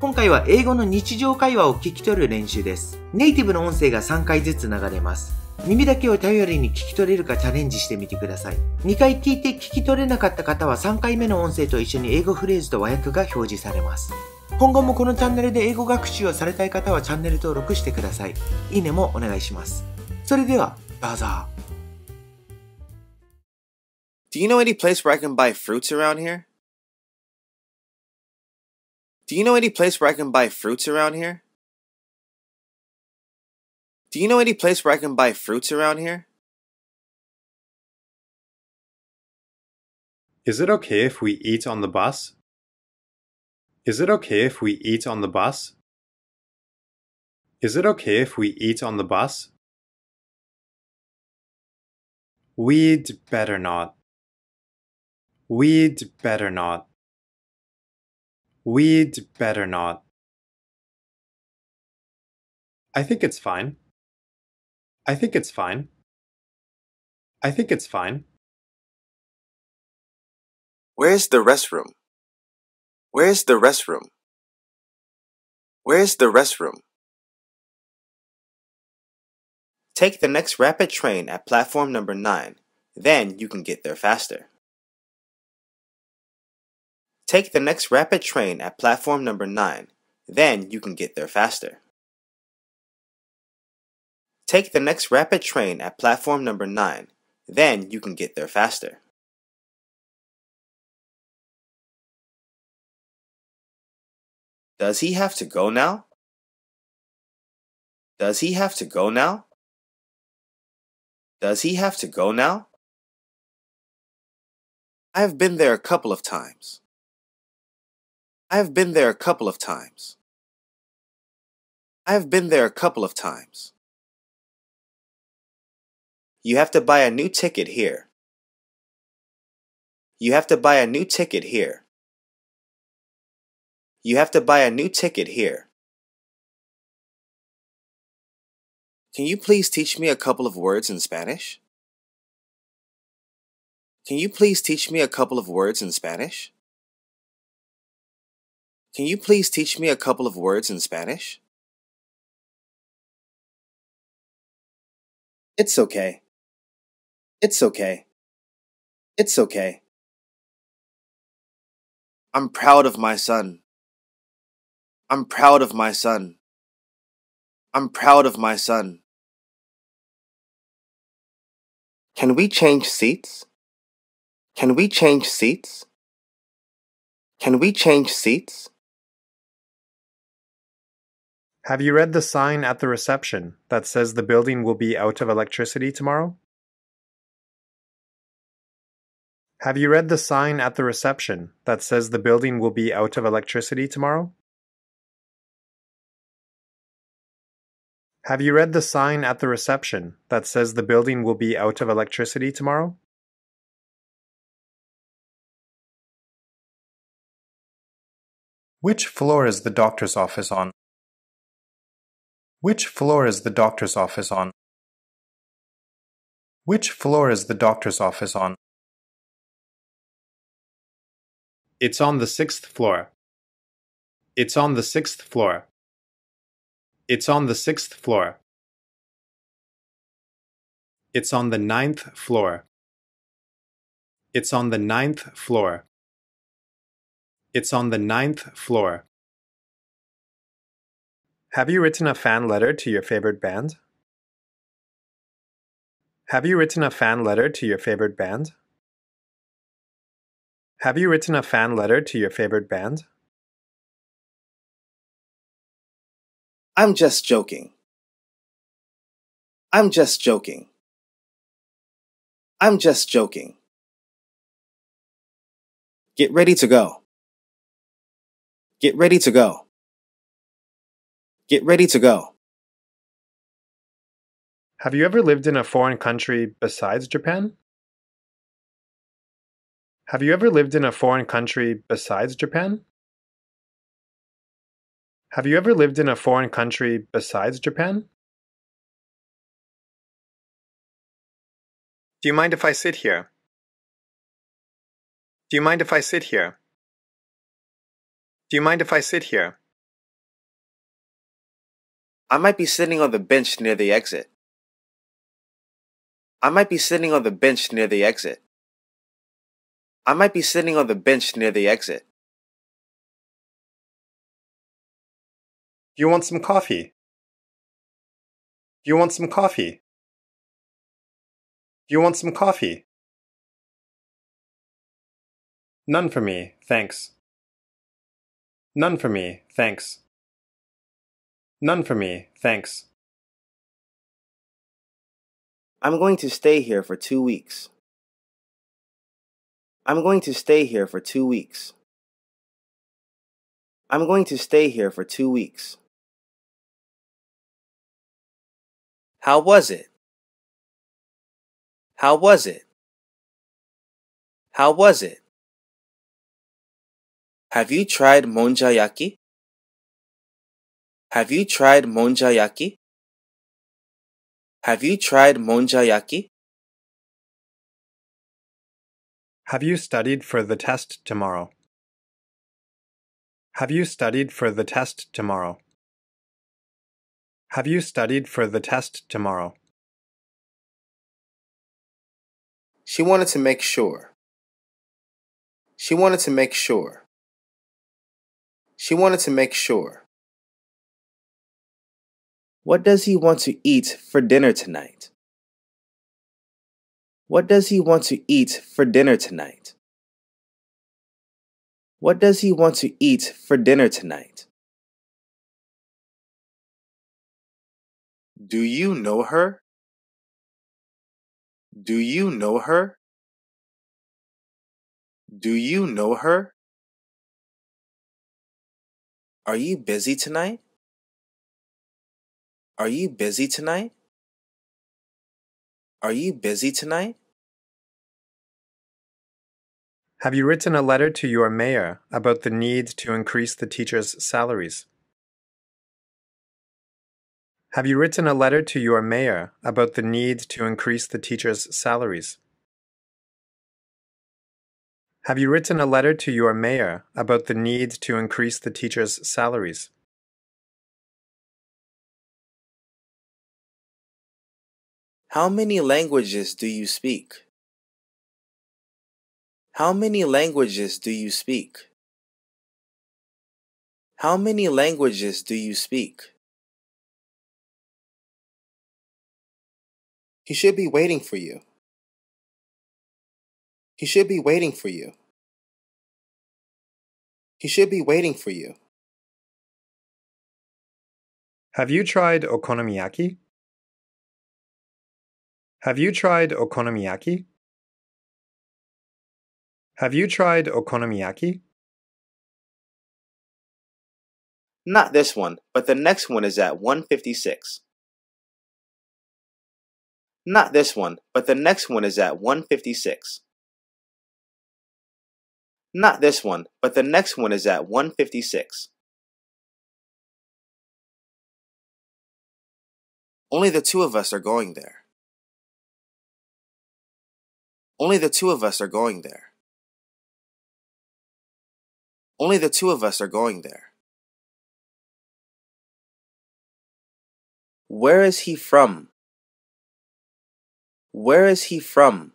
今回は英語の日常会話を聞き取る練習です。ネイティブの音声が3回ずつ流れます。耳だけを頼りに聞き取れるかチャレンジしてみてください。2回聞いて聞き取れなかった方は3回目の音声と一緒に英語フレーズと和訳が表示されます。今後もこのチャンネルで英語学習をされたい方はチャンネル登録してください。いいねもお願いします。それでは、どうぞ。Do you know any place where I can buy fruits around here? Do you know any place where I can buy fruits around here? Do you know any place where I can buy fruits around here? Is it okay if we eat on the bus? Is it okay if we eat on the bus? Is it okay if we eat on the bus? We'd better not. We'd better not. We'd better not. I think it's fine. I think it's fine. I think it's fine. Where's the restroom? Where's the restroom? Where's the restroom? Take the next rapid train at platform number 9. Then you can get there faster. Take the next rapid train at platform number 9, then you can get there faster. Take the next rapid train at platform number 9, then you can get there faster. Does he have to go now? Does he have to go now? Does he have to go now? I've been there a couple of times. I have been there a couple of times. I have been there a couple of times. You have to buy a new ticket here. You have to buy a new ticket here. You have to buy a new ticket here. Can you please teach me a couple of words in Spanish? Can you please teach me a couple of words in Spanish? Can you please teach me a couple of words in Spanish? It's okay. It's okay. It's okay. I'm proud of my son. I'm proud of my son. I'm proud of my son. Can we change seats? Can we change seats? Can we change seats? Have you read the sign at the reception that says the building will be out of electricity tomorrow? Have you read the sign at the reception that says the building will be out of electricity tomorrow? Have you read the sign at the reception that says the building will be out of electricity tomorrow? Which floor is the doctor's office on? Which floor is the doctor's office on? Which floor is the doctor's office on? It's on the sixth floor. It's on the sixth floor. It's on the sixth floor. It's on the ninth floor. It's on the ninth floor. It's on the ninth floor. Have you written a fan letter to your favorite band? Have you written a fan letter to your favorite band? Have you written a fan letter to your favorite band? I'm just joking. I'm just joking. I'm just joking. Get ready to go. Get ready to go. Get ready to go. Have you ever lived in a foreign country besides Japan? Have you ever lived in a foreign country besides Japan? Have you ever lived in a foreign country besides Japan? Do you mind if I sit here? Do you mind if I sit here? Do you mind if I sit here? I might be sitting on the bench near the exit. I might be sitting on the bench near the exit. I might be sitting on the bench near the exit. You want some coffee? You want some coffee? You want some coffee? None for me, thanks. None for me, thanks. None for me, thanks. I'm going to stay here for two weeks. I'm going to stay here for two weeks. I'm going to stay here for two weeks. How was it? How was it? How was it? Have you tried monjayaki? Have you tried monjayaki? Have you tried monjayaki? Have you studied for the test tomorrow? Have you studied for the test tomorrow? Have you studied for the test tomorrow? She wanted to make sure. She wanted to make sure. She wanted to make sure. What does he want to eat for dinner tonight? What does he want to eat for dinner tonight? What does he want to eat for dinner tonight? Do you know her? Do you know her? Do you know her? Are you busy tonight? Are you busy tonight? Are you busy tonight? Have you written a letter to your mayor about the need to increase the teachers' salaries? Have you written a letter to your mayor about the need to increase the teachers' salaries? Have you written a letter to your mayor about the need to increase the teachers' salaries? How many languages do you speak? How many languages do you speak? How many languages do you speak? He should be waiting for you. He should be waiting for you. He should be waiting for you. Have you tried okonomiyaki? Have you tried okonomiyaki? Have you tried okonomiyaki? Not this one, but the next one is at 156. Not this one, but the next one is at 156. Not this one, but the next one is at 156. Only the two of us are going there. Only the two of us are going there. Only the two of us are going there. Where is he from? Where is he from?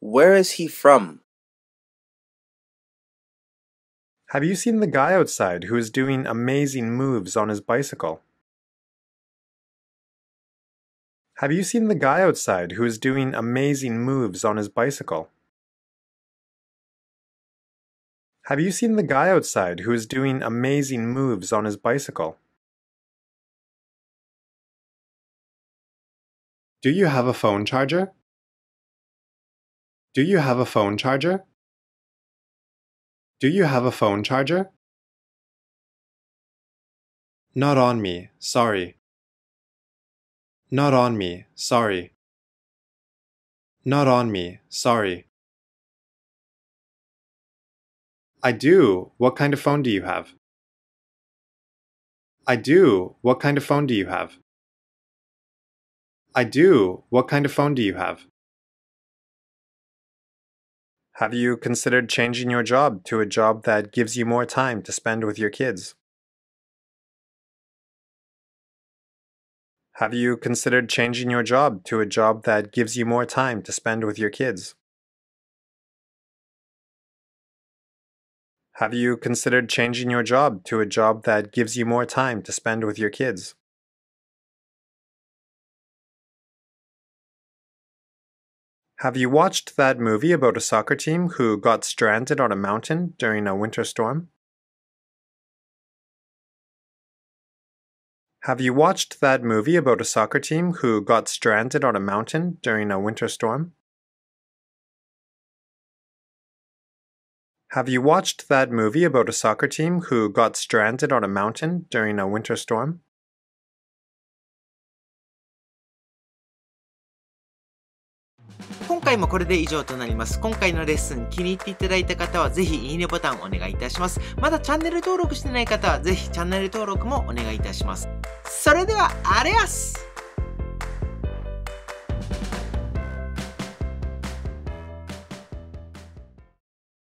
Where is he from? Have you seen the guy outside who is doing amazing moves on his bicycle? Have you seen the guy outside who is doing amazing moves on his bicycle? Have you seen the guy outside who is doing amazing moves on his bicycle? Do you have a phone charger? Do you have a phone charger? Do you have a phone charger? Not on me, sorry. Not on me, sorry. Not on me, sorry. I do. What kind of phone do you have? I do. What kind of phone do you have? I do. What kind of phone do you have? Have you considered changing your job to a job that gives you more time to spend with your kids? Have you considered changing your job to a job that gives you more time to spend with your kids? Have you considered changing your job to a job that gives you more time to spend with your kids? Have you watched that movie about a soccer team who got stranded on a mountain during a winter storm? Have you watched that movie about a soccer team who got stranded on a mountain during a winter storm? Have you watched that movie about a soccer team who got stranded on a mountain during a winter storm? 今回もこれで以上となります。今回のレッスン気に入っていただいた方はぜひいいねボタンお願いいたします。まだチャンネル登録してない方はぜひチャンネル登録もお願いいたします。それでは、あれやす